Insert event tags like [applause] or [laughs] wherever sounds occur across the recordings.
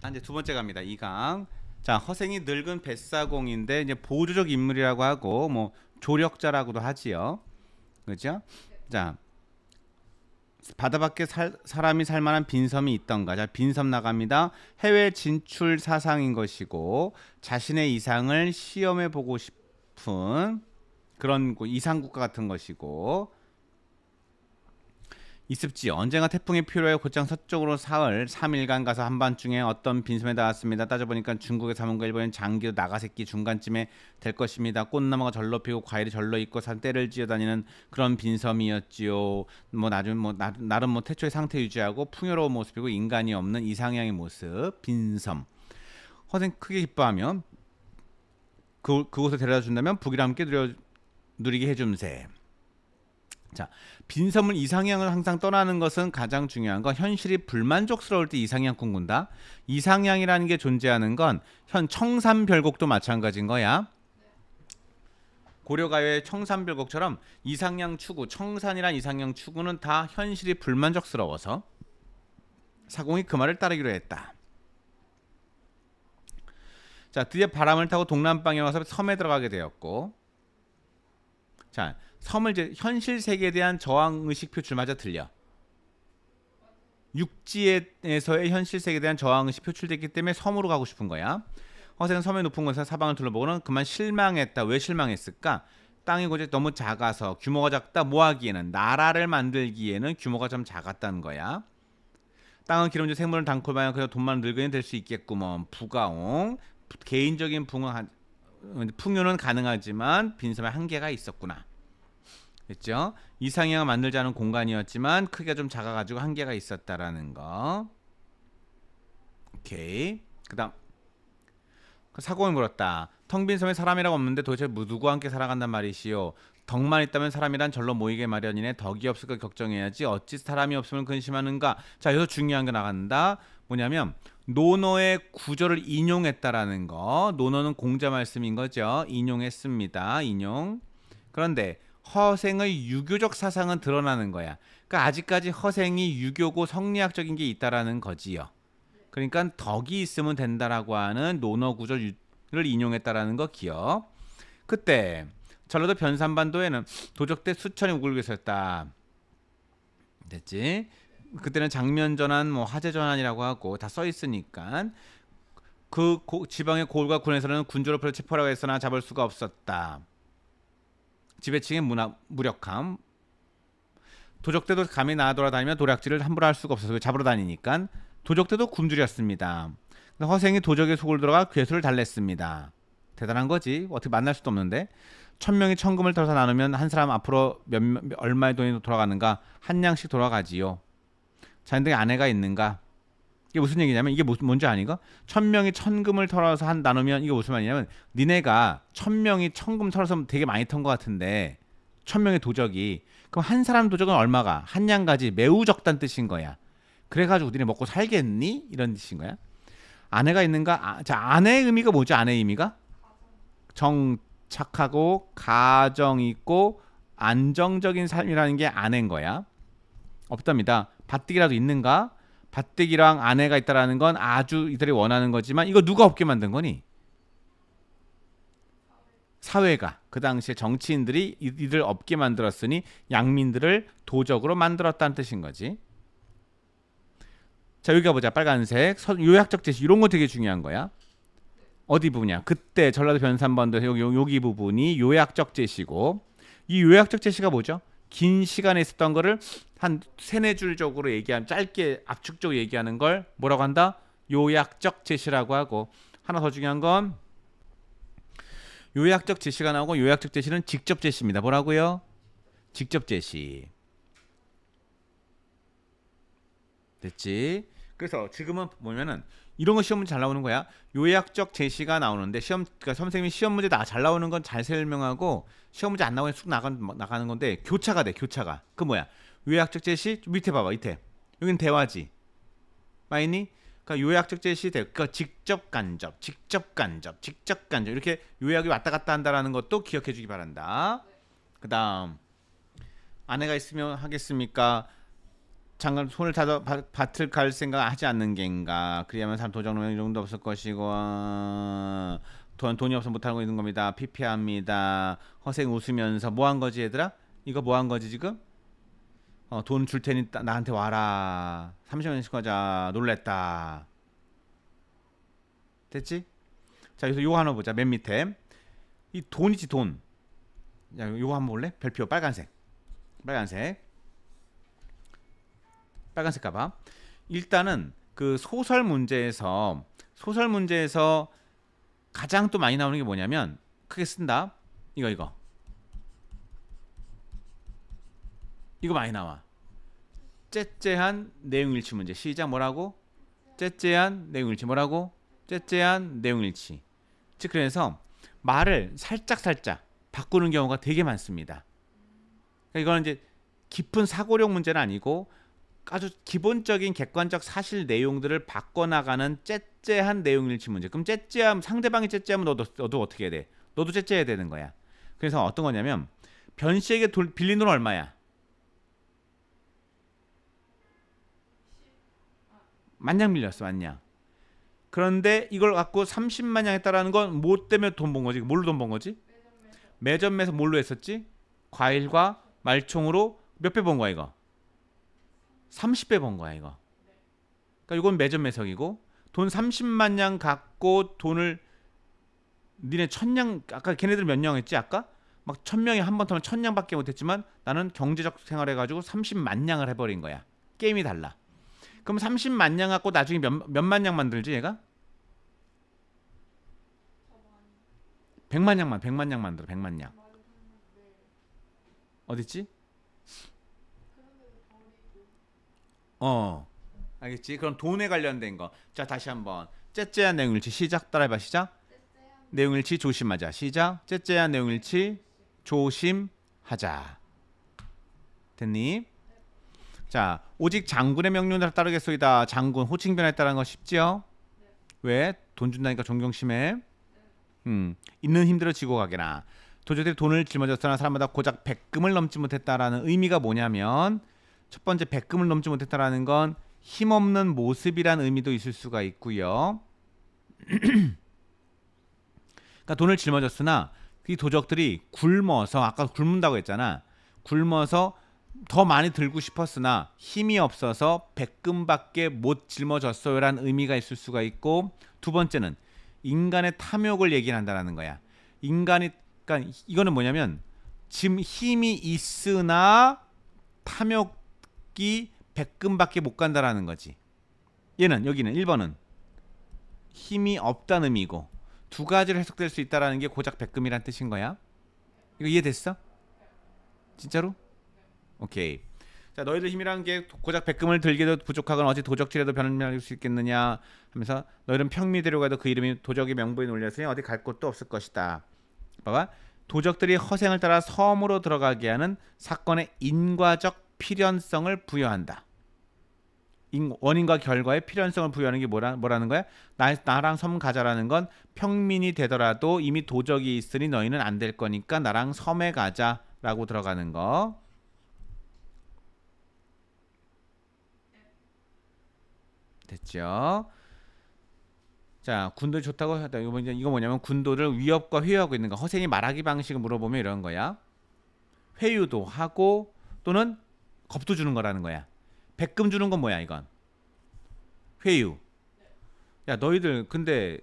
자, 이제 두 번째 갑니다. 이강 자, 허생이 늙은 뱃사공인데 이제 보조적 인물이라고 하고 뭐 조력자라고도 하지요. 그죠? 자. 바다 밖에 살, 사람이 살 만한 빈섬이 있던가. 자, 빈섬 나갑니다. 해외 진출 사상인 것이고 자신의 이상을 시험해 보고 싶은 그런 이상 국가 같은 것이고 이습지 언젠가 태풍이 필요해 곧장 서쪽으로 사흘 3일간 가서 한밤중에 어떤 빈섬에 닿았습니다. 따져보니까 중국의 사문과 일본인 장기도 나가새끼 중간쯤에 될 것입니다. 꽃나무가 절로 피고 과일이 절로 있고 산때를 지어다니는 그런 빈섬이었지요. 뭐나름뭐 뭐 나, 나름 뭐 태초의 상태 유지하고 풍요로운 모습이고 인간이 없는 이상향의 모습 빈섬. 허생 크게 기뻐하며 그, 그곳에 데려다 준다면 북이랑 함께 누려, 누리게 해줌세. 자, 빈섬을 이상향을 항상 떠나는 것은 가장 중요한 건 현실이 불만족스러울 때 이상향 꿈꾼다. 이상향이라는 게 존재하는 건 현 청산별곡도 마찬가지인 거야. 고려가요의 청산별곡처럼 이상향 추구, 청산이란 이상향 추구는 다 현실이 불만족스러워서 사공이 그 말을 따르기로 했다. 자, 드디어 바람을 타고 동남방에 와서 섬에 들어가게 되었고 자, 섬을 이 제, 현실 세계에 대한 저항 의식 표출마저 들려. 육지에서의 현실 세계에 대한 저항 의식 표출됐기 때문에 섬으로 가고 싶은 거야. 허세는 섬의 높은 곳에서 사방을 둘러보고는 그만 실망했다. 왜 실망했을까? 땅이 고작 너무 작아서 규모가 작다. 뭐 하기에는 나라를 만들기에는 규모가 좀 작았다는 거야. 땅은 기름진 생물은 단콜방에 그래서 돈만 늙은이 될 수 있겠구먼. 부가옹. 개인적인 풍은, 풍요는 가능하지만 빈섬에 한계가 있었구나. 됐죠? 이상형을 만들자는 공간이었지만 크기가 좀 작아가지고 한계가 있었다라는 거. 오케이. 그 다음. 사고을 물었다. 텅빈 섬에 사람이라고 없는데 도대체 누구와 함께 살아간단 말이시오. 덕만 있다면 사람이란 절로 모이게 마련이네. 덕이 없을 걸 걱정해야지. 어찌 사람이 없으면 근심하는가. 자, 여기서 중요한 게 나간다. 뭐냐면 노노의 구조를 인용했다라는 거. 노노는 공자 말씀인 거죠. 인용했습니다. 인용. 그런데 허생의 유교적 사상은 드러나는 거야. 그러니까 아직까지 허생이 유교고 성리학적인 게 있다라는 거지요. 그러니까 덕이 있으면 된다라고 하는 논어 구조를 인용했다라는 거 기억. 그때 전라도 변산반도에는 도적대 수천이 우글게 섰다 됐지? 그때는 장면 전환, 뭐 화재 전환이라고 하고 다 써 있으니까 그 고, 지방의 고을과 군에서는 군조를 풀어 체포라고 했으나 잡을 수가 없었다. 지배층의 문화, 무력함, 도적대도 감히 나아 돌아다니며 도략질을 함부로 할 수가 없어서 잡으러 다니니까 도적대도 굶주렸습니다. 허생이 도적의 속을 들어가 괴수를 달랬습니다. 대단한 거지. 어떻게 만날 수도 없는데. 천 명이 천금을 털어서 나누면 한 사람 앞으로 몇, 몇 얼마의 돈이 돌아가는가? 한 양씩 돌아가지요. 자연 등의 아내가 있는가? 이게 무슨 얘기냐면 이게 뭔지 아니가? 천 명이 천금을 털어서 한 나누면 이게 무슨 말이냐면 니네가 천 명이 천금 털어서 되게 많이 턴 것 같은데 천 명의 도적이 그럼 한 사람 도적은 얼마가 한 양가지 매우 적단 뜻인 거야. 그래가지고 니네 먹고 살겠니? 이런 뜻인 거야. 아내가 있는가? 아, 자 아내의 의미가 뭐지? 아내의 의미가 정착하고 가정 있고 안정적인 삶이라는 게 아내인 거야. 없답니다. 바뜩이라도 있는가? 바뜩기랑 아내가 있다라는 건 아주 이들이 원하는 거지만 이거 누가 없게 만든 거니? 사회가 그 당시에 정치인들이 이들 없게 만들었으니 양민들을 도적으로 만들었다는 뜻인 거지. 자 여기 가보자 빨간색 요약적 제시 이런 거 되게 중요한 거야. 어디 부분이야? 그때 전라도 변산반도에서 여기, 여기 부분이 요약적 제시고 이 요약적 제시가 뭐죠? 긴 시간에 있었던 거를 한 세네 줄적으로 얘기한 짧게 압축적으로 얘기하는 걸 뭐라고 한다? 요약적 제시라고 하고 하나 더 중요한 건 요약적 제시가 나오고 요약적 제시는 직접 제시입니다. 뭐라고요? 직접 제시. 됐지? 그래서 지금은 보면은 이런 거 시험 문제 잘 나오는 거야. 요약적 제시가 나오는데 시험 그러니까 선생님이 시험 문제 나잘 나오는 건 잘 설명하고 시험 문제 안 나오면 쑥 나가, 나가는 건데 교차가 돼 교차가. 그 뭐야? 요약적 제시 밑에 봐봐 밑에. 여긴 대화지. 마이니? 그러니까 요약적 제시 대 그러니까 직접 간접, 직접 간접, 직접 간접 이렇게 요약이 왔다 갔다 한다라는 것도 기억해 주기 바란다. 그다음 아내가 있으면 하겠습니까? 잠깐 손을 닫아 밭을 갈 생각 하지 않는 게인가 그리하면 사람 도적놈이 장 정도 없을 것이고 어, 돈, 돈이 없어 못하고 있는 겁니다 피피합니다 허생 웃으면서 뭐한 거지 얘들아 이거 뭐한 거지 지금 어, 돈줄 테니 나한테 와라 30원씩 하자 놀랬다 됐지? 자 여기서 요거 하나 보자 맨 밑에 이 돈이지 돈 야, 요거 한번 볼래? 별표 빨간색 빨간색 빨간색 가방. 일단은 그 소설 문제에서 소설 문제에서 가장 또 많이 나오는 게 뭐냐면 크게 쓴다. 이거 이거. 이거 많이 나와. 째째한 내용일치 문제. 시작 뭐라고? 째째한 내용일치 뭐라고? 째째한 내용일치. 즉 그래서 말을 살짝살짝 살짝 바꾸는 경우가 되게 많습니다. 그러니까 이거는 이제 깊은 사고력 문제는 아니고 아주 기본적인 객관적 사실 내용들을 바꿔나가는 째째한 내용일지 문제. 그럼 째째함 상대방이 째째하면 너도 너도 어떻게 해야 돼? 너도 째째해야 되는 거야. 그래서 어떤 거냐면 변 씨에게 돌, 빌린 돈 얼마야? 만냥 빌렸어, 만냥. 그런데 이걸 갖고 30만냥 했다라는 건 뭐 때문에 돈 번 거지? 뭘로 돈 번 거지? 매점에서 뭘로 했었지? 과일과 말총으로 몇 배 번 거야 이거? 30배 번 거야 이거. 그러니까 이건 매점 매석이고 돈 30만 냥 갖고 돈을 니네 천냥 아까 걔네들 몇 냥 했지 아까 막천 명이 한 번 타면 천 냥밖에 못했지만 나는 경제적 생활해가지고 30만 냥을 해버린 거야. 게임이 달라. 그럼 30만 냥 갖고 나중에 몇 몇만 냥 만들지 얘가? 100만 냥만 100만 냥 만들어 100만 냥. 어딨지? 어. 알겠지? 그럼 돈에 관련된 거. 자, 다시 한번. 째째한 내용일치 시작 따라해봐 시작. 내용일치 조심하자. 시작. 째째한 내용일치 조심하자. 됐니? 자, 오직 장군의 명령을 따르겠소이다. 장군 호칭 변화에 따른 거 쉽지요? 네. 왜? 돈 준다니까 존경심에 네. 음, 있는 힘들어 지고 가게나. 도저히 돈을 짊어졌으나 사람마다 고작 백금을 넘지 못했다라는 의미가 뭐냐면 첫 번째 백금을 넘지 못했다라는 건 힘없는 모습이란 의미도 있을 수가 있고요. [clears throat] 그러니까 돈을 짊어졌으나 이 도적들이 굶어서 아까 굶는다고 했잖아. 굶어서 더 많이 들고 싶었으나 힘이 없어서 백금밖에 못짊어졌어요라 의미가 있을 수가 있고 두 번째는 인간의 탐욕을 얘기한다라는 거야. 인간이 그러니까 이거는 뭐냐면 지금 힘이 있으나 탐욕 기 100금밖에 못 간다라는 거지. 얘는 여기는 1번은 힘이 없다는 의미고 두 가지로 해석될 수 있다라는 게 고작 100금이란 뜻인 거야. 이거 이해됐어? 진짜로? 오케이. 자, 너희들 힘이라게 고작 1금을 들게도 부족하건 어찌 도적질에도 변할 수 있겠느냐 하면서 너희는 평미대로 가도 그 이름이 도적의 명분에 올렸으 어디 갈 곳도 없을 것이다. 봐봐. 도적들이 허생을 따라 섬으로 들어가게 하는 사건의 인과적 필연성을 부여한다. 원인과 결과에 필연성을 부여하는 게 뭐라, 뭐라는 거야? 나, 나랑 섬 가자라는 건 평민이 되더라도 이미 도적이 있으니 너희는 안 될 거니까 나랑 섬에 가자라고 들어가는 거. 됐죠? 자, 군도 좋다고 하다. 이거, 이거 뭐냐면 군도를 위협과 회유하고 있는 거. 허생이 말하기 방식을 물어보면 이런 거야. 회유도 하고 또는 겁도 주는 거라는 거야. 백금 주는 건 뭐야 이건? 회유. 야 너희들 근데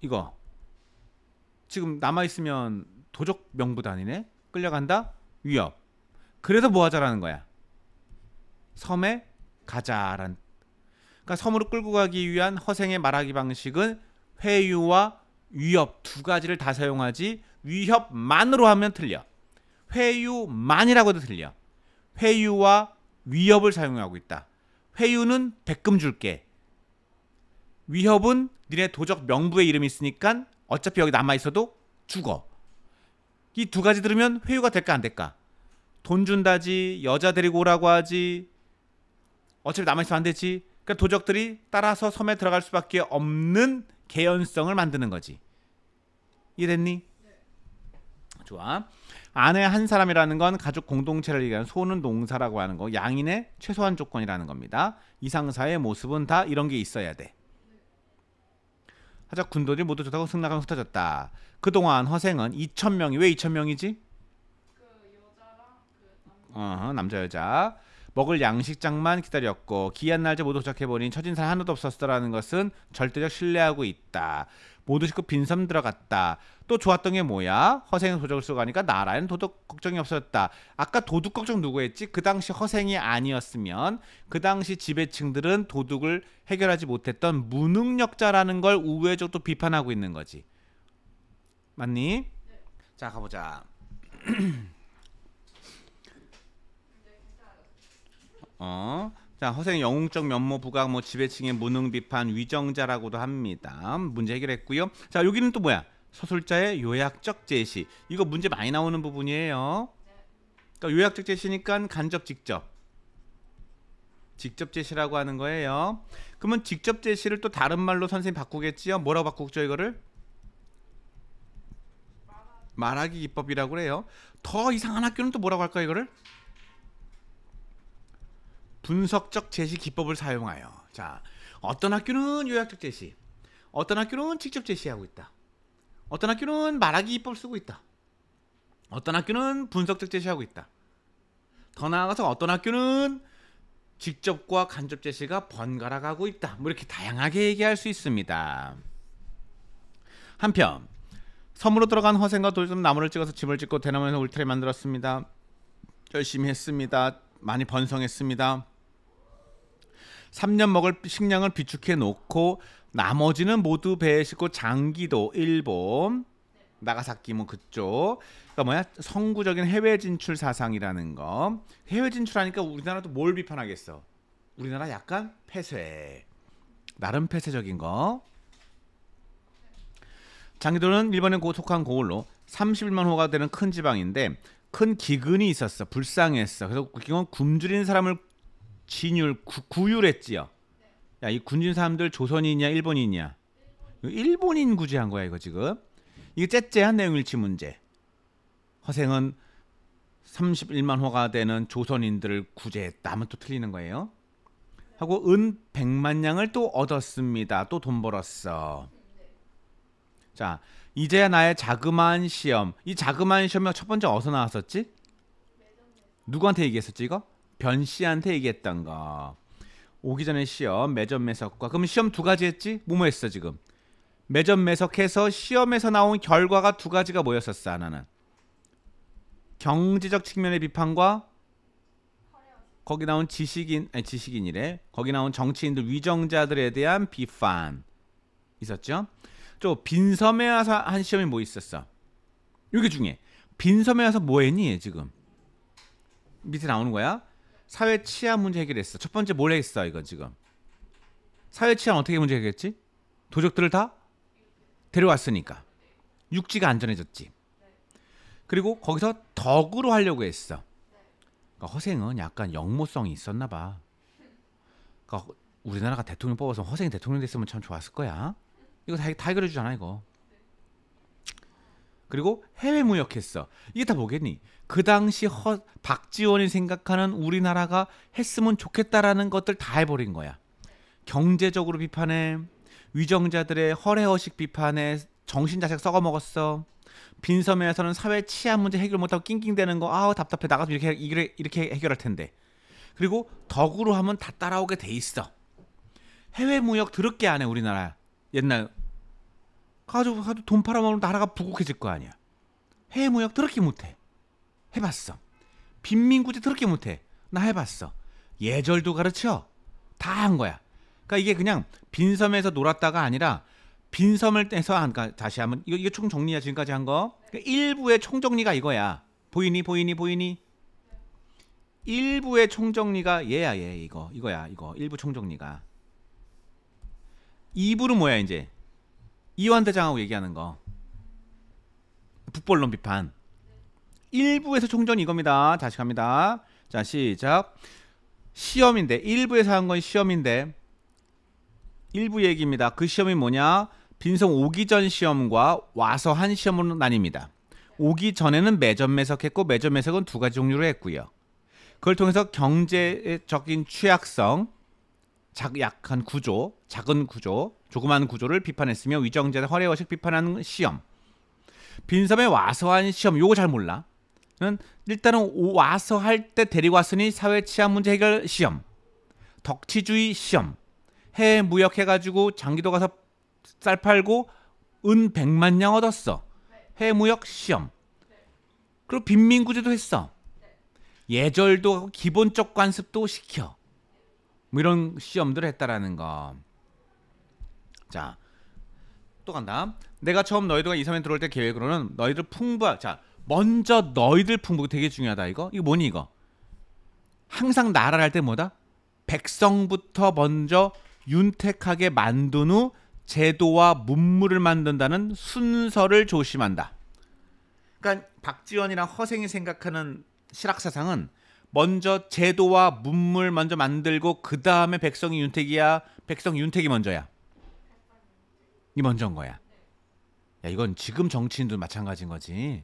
이거 지금 남아 있으면 도적 명부단이네. 끌려간다. 위협. 그래서 뭐 하자라는 거야. 섬에 가자란. 그러니까 섬으로 끌고 가기 위한 허생의 말하기 방식은 회유와 위협 두 가지를 다 사용하지 위협만으로 하면 틀려. 회유만이라고도 틀려. 회유와 위협을 사용하고 있다. 회유는 백금 줄게. 위협은 니네 도적 명부에 이름이 있으니까 어차피 여기 남아 있어도 죽어. 이 두 가지 들으면 회유가 될까 안 될까? 돈 준다지, 여자 데리고 오라고 하지. 어차피 남아 있으면 안 되지. 그러니까 도적들이 따라서 섬에 들어갈 수밖에 없는 개연성을 만드는 거지. 이해됐니? 네. 좋아. 아내 한 사람이라는 건 가족 공동체를 얘기하는 소는 농사라고 하는 거 양인의 최소한 조건이라는 겁니다. 이상사의 모습은 다 이런 게 있어야 돼. 하자 군도들이 모두 좋다고 승낙하면 흩어졌다. 그동안 허생은 2천 명이 왜 2천 명이지? 어, 남자 여자 먹을 양식장만 기다렸고 기한 날짜 모두 도착해버린 처진 사람 하나도 없었더라는 것은 절대적 신뢰하고 있다. 모두 식구 빈섬 들어갔다. 또 좋았던 게 뭐야? 허생 도적을 쓰고 가니까 나라엔 도덕 걱정이 없어졌다. 아까 도둑 걱정 누구 했지? 그 당시 허생이 아니었으면 그 당시 지배층들은 도둑을 해결하지 못했던 무능력자라는 걸 우회적 으또 비판하고 있는 거지. 맞니? 자 가보자. [clears throat] 어. 자, 허생 영웅적 면모 부각 뭐 지배층의 무능 비판 위정자라고도 합니다. 문제 해결했고요. 자, 여기는 또 뭐야? 서술자의 요약적 제시. 이거 문제 많이 나오는 부분이에요. 그러니까 요약적 제시니까 간접 직접. 직접 제시라고 하는 거예요. 그러면 직접 제시를 또 다른 말로 선생님 바꾸겠지요? 뭐라고 바꾸죠, 이거를? 말하기 기법이라고 그래요. 더 이상한 학교는 또 뭐라고 할까 요 이거를? 분석적 제시 기법을 사용하여 자 어떤 학교는 요약적 제시 어떤 학교는 직접 제시하고 있다 어떤 학교는 말하기 기법을 쓰고 있다 어떤 학교는 분석적 제시하고 있다 더 나아가서 어떤 학교는 직접과 간접 제시가 번갈아 가고 있다 뭐 이렇게 다양하게 얘기할 수 있습니다 한편 섬으로 들어간 허생과 돌섬 나무를 찍어서 집을 짓고 대나무에서 울타리 만들었습니다 열심히 했습니다 많이 번성했습니다. 3년 먹을 식량을 비축해 놓고 나머지는 모두 배에 싣고 장기도 일본 나가사키뭐 그쪽 그러니까 뭐야 성구적인 해외 진출 사상이라는 거 해외 진출하니까 우리나라도 뭘 비판하겠어 우리나라 약간 폐쇄 나름 폐쇄적인 거 장기도는 일본의 고속한 고을로 31만 호가 되는 큰 지방인데 큰 기근이 있었어 불쌍했어 그래서 그건 굶주린 사람을 진율 구, 구율했지요. 야, 이 군진 사람들 조선인이냐 일본인이냐? 일본인 구제한 거야 이거 지금. 이게 째째한 내용일치 문제. 허생은 31만 호가 되는 조선인들을 구제했다 하면 또 틀리는 거예요. 하고 은 100만 냥을또 얻었습니다. 또 돈 벌었어. 자, 이제야 나의 자그마한 시험. 이 자그마한 시험이 첫 번째 어디서 나왔었지? 누구한테 얘기했었지 이거? 변 씨한테 얘기했던 거 오기 전에 시험 매점 매석과 그럼 시험 두 가지 했지? 뭐뭐 했어 지금 매점 매석해서 시험에서 나온 결과가 두 가지가 모였었어 하나는 경제적 측면의 비판과 거기 나온 지식인 아니 지식인이래 거기 나온 정치인들 위정자들에 대한 비판 있었죠 또 빈섬에 와서 한 시험이 뭐 있었어 요게 중에 빈섬에 와서 뭐 했니 지금 밑에 나오는 거야 사회 치안 문제 해결했어. 첫 번째 뭘 했어 이건 지금. 사회 치안 어떻게 문제 해결했지? 도적들을 다 데려왔으니까 육지가 안전해졌지. 그리고 거기서 덕으로 하려고 했어. 그러니까 허생은 약간 역모성이 있었나 봐. 그러니까 우리나라가 대통령 뽑아서 허생이 대통령 됐으면 참 좋았을 거야. 이거 다, 다 해결해 주잖아 이거. 그리고 해외 무역했어. 이게 다 뭐겠니? 그 당시 허, 박지원이 생각하는 우리나라가 했으면 좋겠다라는 것들 다 해버린 거야. 경제적으로 비판해, 위정자들의 허례허식 비판에 정신자식 썩어먹었어. 빈섬에서는 사회 치안 문제 해결 못하고 낑낑대는 거, 아우 답답해. 나가서 이렇게, 이렇게, 이렇게 해결할 텐데. 그리고 덕으로 하면 다 따라오게 돼 있어. 해외 무역 드럽게 안 해, 우리나라. 옛날 가지고 가도돈 팔아먹으면 나라가 부국해질 거 아니야. 해외 무역 더럽게 못해. 해봤어. 빈민구제 더럽게 못해. 나 해봤어. 예절도 가르쳐. 다 한 거야. 그러니까 이게 그냥 빈섬에서 놀았다가 아니라 빈섬을 떼서 한, 그러니까 다시 한번 이거, 이거 총 정리야 지금까지 한 거. 그러니까 일부의 총 정리가 이거야. 보이니 보이니 보이니. 일부의 총 정리가 얘야 얘 이거 이거야 이거 일부 총 정리가. 2부는 뭐야 이제? 이완 대장하고 얘기하는 거 북벌론 비판 1부에서 총전이 겁니다 다시 갑니다 자 시작 시험인데 1부에서 한 건 시험인데 1부 얘기입니다 그 시험이 뭐냐 빈성 오기 전 시험과 와서 한 시험으로 나뉩니다 오기 전에는 매점 매석했고 매점 매석은 두 가지 종류로 했고요 그걸 통해서 경제적인 취약성 작, 약한 구조 작은 구조 조그만 구조를 비판했으며 위정재단 허례허식 비판하는 시험 빈섬에 와서 한 시험 요거 잘 몰라 일단은 와서 할 때 데리고 왔으니 사회 치안 문제 해결 시험 덕치주의 시험 해외 무역 해가지고 장기도 가서 쌀 팔고 은 100만 냥 얻었어 해외 무역 시험 그리고 빈민구제도 했어 예절도 기본적 관습도 시켜 뭐 이런 시험들을 했다라는 거 자, 또 간다. 내가 처음 너희들과 이사면 들어올 때 계획으로는 너희들 풍부한 자, 먼저 너희들 풍부 되게 중요하다 이거. 이거 뭐니 이거? 항상 나라를 할 때 뭐다? 백성부터 먼저 윤택하게 만든 후 제도와 문물을 만든다는 순서를 조심한다. 그러니까 박지원이랑 허생이 생각하는 실학 사상은 먼저 제도와 문물 먼저 만들고 그 다음에 백성이 윤택이야, 백성 윤택이 먼저야. 이게 먼저인 거야. 야 이건 지금 정치인도 마찬가지인 거지.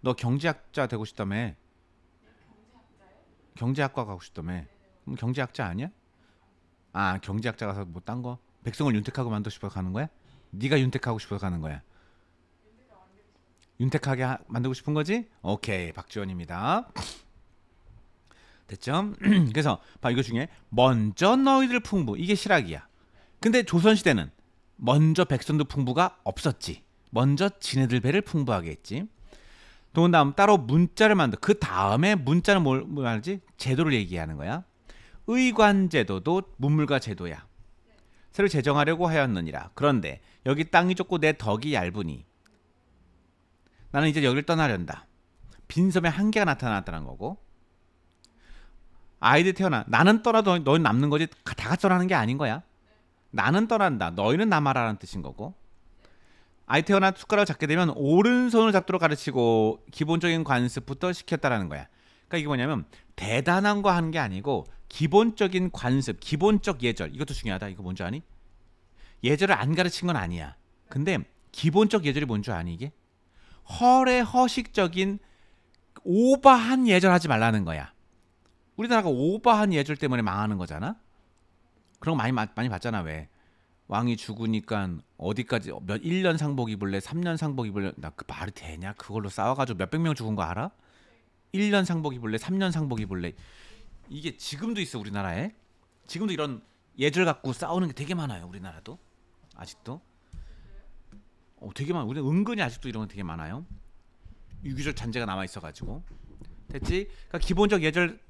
너 경제학자 되고 싶다며. 경제학과 가고 싶다며. 그럼 경제학자 아니야? 아 경제학자 가서 뭐 딴 거? 백성을 윤택하고 만들고 싶어 서 가는 거야? 네가 윤택하고 싶어 서 가는 거야? 윤택하게 하, 만들고 싶은 거지? 오케이 박지원입니다. 됐죠? [clears throat] 그래서 봐 이거 중에 먼저 너희들 풍부 이게 실학이야. 근데 조선 시대는 먼저 백선도 풍부가 없었지. 먼저 지네들 배를 풍부하게 했지. 또 다음 따로 문자를 만들. 그 다음에 문자는 뭘 말하지? 제도를 얘기하는 거야. 의관 제도도 문물과 제도야. 새로 제정하려고 하였느니라. 그런데 여기 땅이 좁고 내 덕이 얇으니 나는 이제 여기를 떠나련다. 빈섬에 한계가 나타났다는 거고 아이들 태어나 나는 떠나도 너희 남는 거지 다 같이 떠나는 게 아닌 거야. 나는 떠난다. 너희는 남아라라는 뜻인 거고. 아이태어나 숟가락을 잡게 되면 오른손을 잡도록 가르치고 기본적인 관습부터 시켰다라는 거야. 그러니까 이게 뭐냐면 대단한 거 하는 게 아니고 기본적인 관습, 기본적 예절. 이것도 중요하다. 이거 뭔지 아니? 예절을 안 가르친 건 아니야. 근데 기본적 예절이 뭔 줄 아니 이게? 허례 허식적인 오바한 예절 하지 말라는 거야. 우리나라가 오바한 예절 때문에 망하는 거잖아. 그런 거 많이 많이 봤잖아 왜 왕이 죽으니까 어디까지 몇 1년 상복 입을래 3년 상복 입을래 나 그 말이 되냐 그걸로 싸워가지고 몇백 명 죽은 거 알아? 1년 상복 입을래 3년 상복 입을래 이게 지금도 있어 우리나라에 지금도 이런 예절 갖고 싸우는 게 되게 많아요 우리나라도 아직도 어, 되게 많아 우리 은근히 아직도 이런 게 되게 많아요 유기적 잔재가 남아 있어가지고 됐지 그러니까 기본적 예절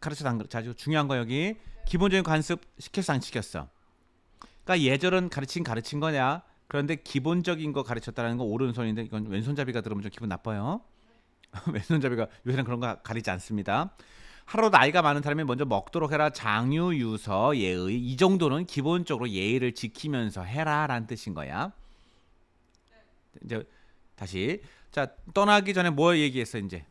가르쳐 자지고 중요한 거 여기 기본적인 관습 시켰어 안 시켰어. 그러니까 예절은 가르친 가르친 거냐. 그런데 기본적인 거가르쳤다는건 오른손인데 이건 왼손잡이가 들으면 좀 기분 나빠요. [laughs] 왼손잡이가 요새는 그런 거 가리지 않습니다. 하루 나이가 많은 사람이 먼저 먹도록 해라 장유 유서 예의 이 정도는 기본적으로 예의를 지키면서 해라라는 뜻인 거야. 이제 다시 자 떠나기 전에 뭐 얘기했어 이제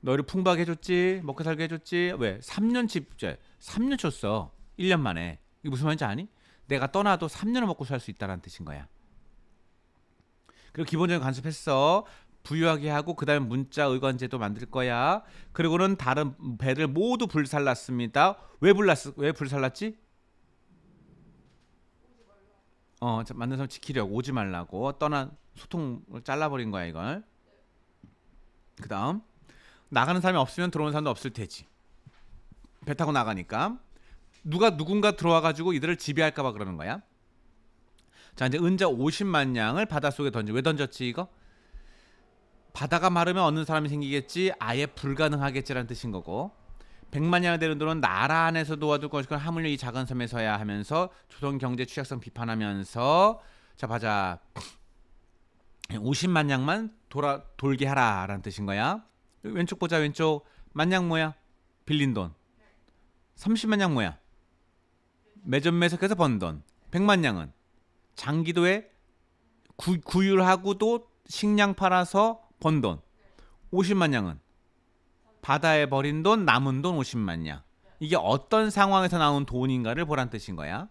너를 풍부하게 해줬지 먹고 살게 해줬지 왜 3년 집제 3년 줬어 1년 만에 이게 무슨 말인지 아니? 내가 떠나도 3년을 먹고 살 수 있다는 라 뜻인 거야 그리고 기본적인 관습했어 부유하게 하고 그 다음에 문자 의관제도 만들 거야 그리고는 다른 배를 모두 불살랐습니다 왜, 불났, 왜 불살랐지? 어, 만든 사람 지키려고 오지 말라고 떠난 소통을 잘라버린 거야 이걸 그 다음 나가는 사람이 없으면 들어오는 사람도 없을 테지. 배 타고 나가니까 누가 누군가 들어와 가지고 이들을 지배할까 봐 그러는 거야. 자, 이제 은자 50만 냥을 바닷속에 던지. 왜 던졌지, 이거? 바다가 마르면 얻는 사람이 생기겠지. 아예 불가능하겠지라는 뜻인 거고. 100만 냥이 되는 돈은 나라 안에서 도와줄 것이고 하물며 이 작은 섬에서야 하면서 조선 경제 취약성 비판하면서 자, 봐자. 50만 냥만 돌아 돌게 하라라는 뜻인 거야. 왼쪽 보자 왼쪽 만냥 뭐야 빌린 돈 30만냥 뭐야 매점 매석해서 번돈 100만냥은 장기도에 구, 구율하고도 식량 팔아서 번돈 50만냥은 바다에 버린 돈 남은 돈 50만냥 이게 어떤 상황에서 나온 돈인가를 보란 뜻인 거야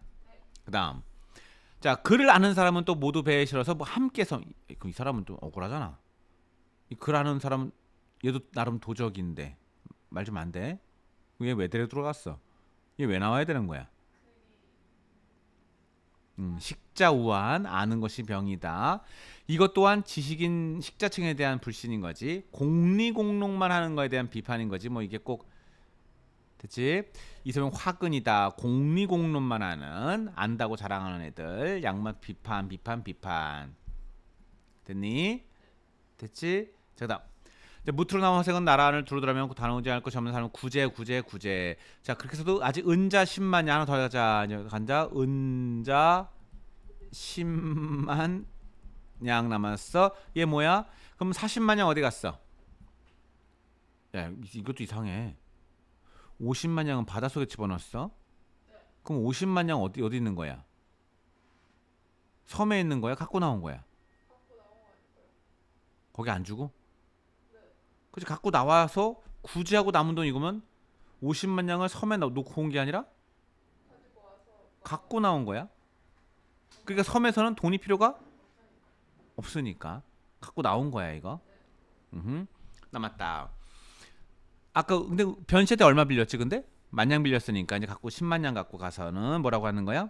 그 다음 자 글을 아는 사람은 또 모두 배에 실어서 뭐 함께 서이 사람은 또 억울하잖아 이글 아는 사람은 얘도 나름 도적인데 말 좀 안 돼. 얘왜 데려 들어갔어? 얘 왜 나와야 되는 거야? 음, 식자 우한 아는 것이 병이다. 이것 또한 지식인 식자층에 대한 불신인 거지. 공리공록만 하는 거에 대한 비판인 거지. 뭐 이게 꼭 됐지? 이소명 화근이다. 공리공론만 하는 안다고 자랑하는 애들. 양만 비판 비판 비판. 됐니? 됐지? 자그다 무트로 나온 화생은 나라 안을 두루더라면 단오지 않을 것이 없는 사람은 구제 구제 구제 자 그렇게 해서도 아직 은자 10만이 하나 더 가자 간자 은자 10만 양 남았어 얘 뭐야 그럼 40만 양 어디 갔어 야 이것도 이상해 50만 양은 바닷속에 집어넣었어 그럼 50만 양 어디 어디 있는 거야 섬에 있는 거야 갖고 나온 거야 거기 안 주고 그래서 갖고 나와서 굳이 하고 남은 돈 이거면 50만 냥을 섬에 놓고 온 게 아니라 갖고 나온 거야. 그러니까 섬에서는 돈이 필요가 없으니까 갖고 나온 거야 이거. 음, 남았다. 아까 근데 변세 때 얼마 빌렸지 근데 만냥 빌렸으니까 이제 갖고 10만 냥 갖고 가서는 뭐라고 하는 거야?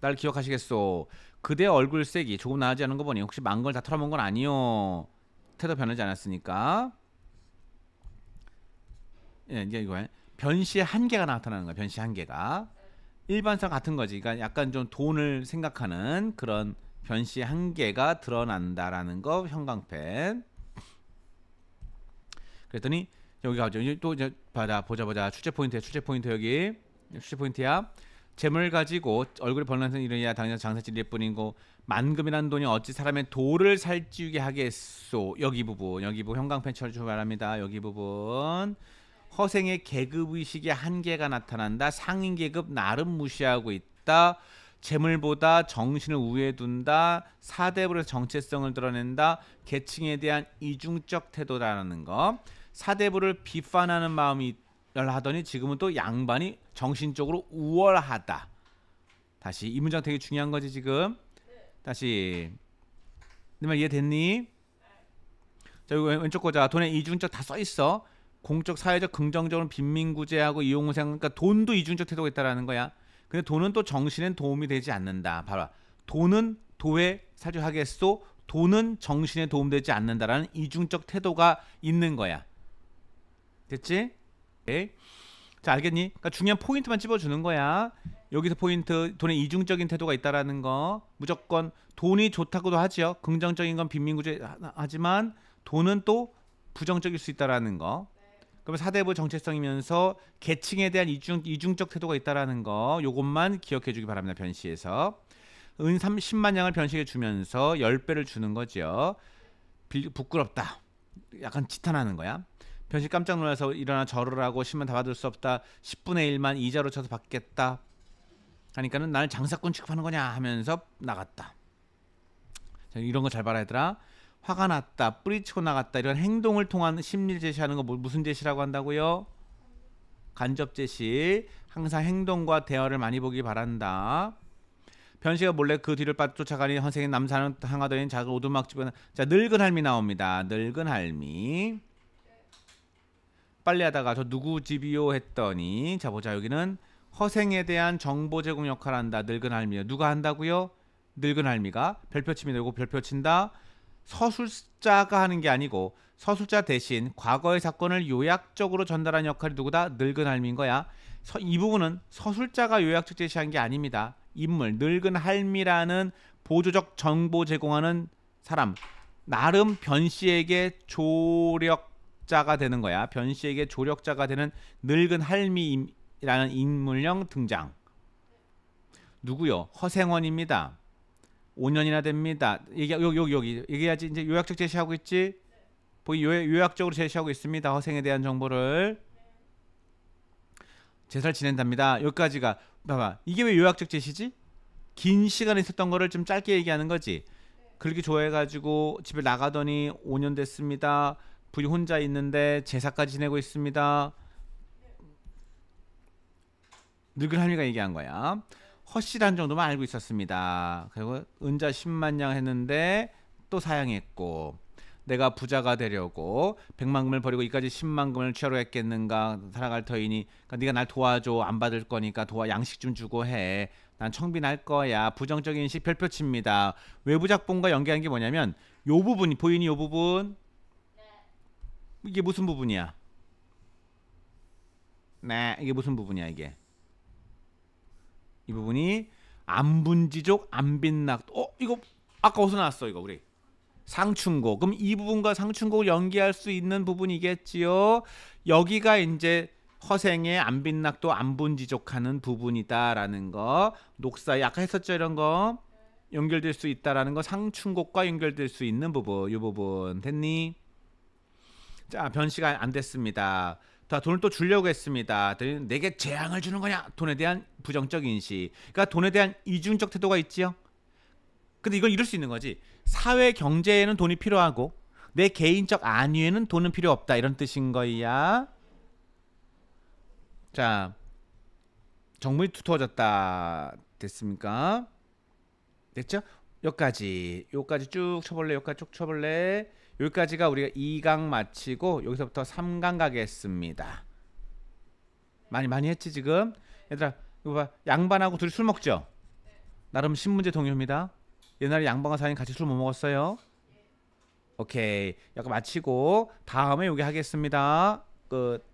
날 기억하시겠소. 그대 얼굴색이 조금 나아지 않은 거 보니 혹시 망걸 다 털어먹은 건 아니요. 태도 변하지 않았으니까. 예, 이제 이거 변시의 한계가 나타나는 거야. 변시 한계가 일반성 같은 거지. 그러니까 약간 좀 돈을 생각하는 그런 변시 한계가 드러난다라는 거 형광펜. 그랬더니 여기 가죠. 또 이제 봐아 보자 보자 출제 포인트야. 출제 포인트 여기 출제 포인트야. 재물 가지고 얼굴이 벌난선 이르냐 당장 장사질 일뿐이고 만금이란 돈이 어찌 사람의 도를 살찌우게 하겠소 여기 부분 여기 부분 형광펜 처리 출발합니다 여기 부분 허생의 계급의식의 한계가 나타난다. 상인 계급 나름 무시하고 있다. 재물보다 정신을 우위에 둔다. 사대부의 정체성을 드러낸다. 계층에 대한 이중적 태도라는 거. 사대부를 비판하는 마음이 하더니 지금은 또 양반이 정신적으로 우월하다. 다시 이 문장 되게 중요한 거지 지금. 다시 네말 이해됐니? 자 이거 왼쪽 거자 돈에 이중적 다 써 있어. 공적 사회적 긍정적으로 빈민구제하고 이용우생 그러니까 돈도 이중적 태도가 있다라는 거야. 근데 돈은 또 정신엔 도움이 되지 않는다. 봐라. 돈은 도에 사주하겠소. 돈은 정신에 도움되지 않는다라는 이중적 태도가 있는 거야. 됐지? 오이자 예. 알겠니? 그러니까 중요한 포인트만 집어주는 거야. 여기서 포인트 돈에 이중적인 태도가 있다라는 거 무조건 돈이 좋다고도 하지요 긍정적인 건 빈민구제 하지만 돈은 또 부정적일 수 있다라는 거 그럼 사대부 정체성이면서 계층에 대한 이중, 이중적 태도가 있다라는 거 요것만 기억해 주기 바랍니다. 변시에서. 은 30만 양을 변시게 주면서 10배를 주는 거죠. 부끄럽다. 약간 지탄하는 거야. 변시 깜짝 놀라서 일어나 절을 하고 10만 다 받을 수 없다. 10분의 1만 이자로 쳐서 받겠다. 하니까는 나를 장사꾼 취급하는 거냐 하면서 나갔다. 자, 이런 거잘 봐라 얘들아. 화가 났다, 뿌리치고 나갔다 이런 행동을 통한 심리를 제시하는 거 뭐 무슨 제시라고 한다고요? 간접 제시. 항상 행동과 대화를 많이 보기 바란다. 변씨가 몰래 그 뒤를 빠 쫓아가니 헌생이 남산을 향하더니 작은 오두막 집은 자 늙은 할미 나옵니다. 늙은 할미. 빨래 하다가 저 누구 집이요 했더니 자 보자 여기는 허생에 대한 정보 제공 역할을 한다. 늙은 할미요. 누가 한다고요? 늙은 할미가 별표 치면 되고 별표 친다. 서술자가 하는 게 아니고 서술자 대신 과거의 사건을 요약적으로 전달한 역할이 누구다? 늙은 할미인 거야. 서, 이 부분은 서술자가 요약적 제시한 게 아닙니다. 인물, 늙은 할미라는 보조적 정보 제공하는 사람, 나름 변 씨에게 조력자가 되는 거야. 변 씨에게 조력자가 되는 늙은 할미라는 인물형 등장. 누구요? 허생원입니다. 5년이나 됩니다. 얘기 여기 여기 여기 얘기하지 이제 요약적 제시하고 있지. 보기 뭐 요, 요약적으로 제시하고 있습니다. 허생에 대한 정보를 제사를 지낸답니다. 여기까지가 봐봐 이게 왜 요약적 제시지? 긴 시간에 있었던 거를 좀 짧게 얘기하는 거지. 그렇게 좋아해가지고 집에 나가더니 5년 됐습니다. 부이 혼자 있는데 제사까지 지내고 있습니다. 늙은 할미가 얘기한 거야. 허씨란 정도만 알고 있었습니다. 그리고 은자 10만 냥 했는데 또 사양했고 내가 부자가 되려고 100만 금을 버리고 이까지 10만 금을 취하러 했겠는가 살아갈 터이니 그러니까 네가 날 도와줘 안 받을 거니까 도와 양식 좀 주고 해. 난 청빈할 거야. 부정적인 시식 별표칩니다. 외부 작품과 연계한 게 뭐냐면 요 부분이 보이니 요 부분 이게 무슨 부분이야? 네, 이게 무슨 부분이야 이게? 이 부분이 안분지족 안빈낙. 어 이거 아까 어디서 나왔어 이거 우리 상춘곡 그럼 이 부분과 상춘곡을 연기할 수 있는 부분이겠지요. 여기가 이제 허생의 안빈낙도 안분지족하는 부분이다라는 거. 녹사에 아까 했었죠 이런 거. 연결될 수 있다라는 거상춘곡과 연결될 수 있는 부분 이 부분 됐니? 자 변시가 안 됐습니다. 자, 돈을 또 주려고 했습니다. 내게 재앙을 주는 거냐? 돈에 대한 부정적 인식. 그러니까 돈에 대한 이중적 태도가 있지요. 근데 이걸 이룰 수 있는 거지. 사회 경제에는 돈이 필요하고 내 개인적 안위에는 돈은 필요 없다. 이런 뜻인 거야. 자. 정물이 두터워졌다. 됐습니까? 됐죠? 여기까지. 여기까지 쭉 쳐볼래. 여기까지 쭉 쳐볼래. 여기까지가 우리가 2강 마치고 여기서부터 3강 가겠습니다. 많이 많이 했지 지금? 얘들아 이거 봐 양반하고 둘이 술 먹죠? 나름 신문제 동요입니다. 옛날에 양반과 사장님 같이 술 못 먹었어요? 오케이. 약간 마치고 다음에 여기 하겠습니다. 끝.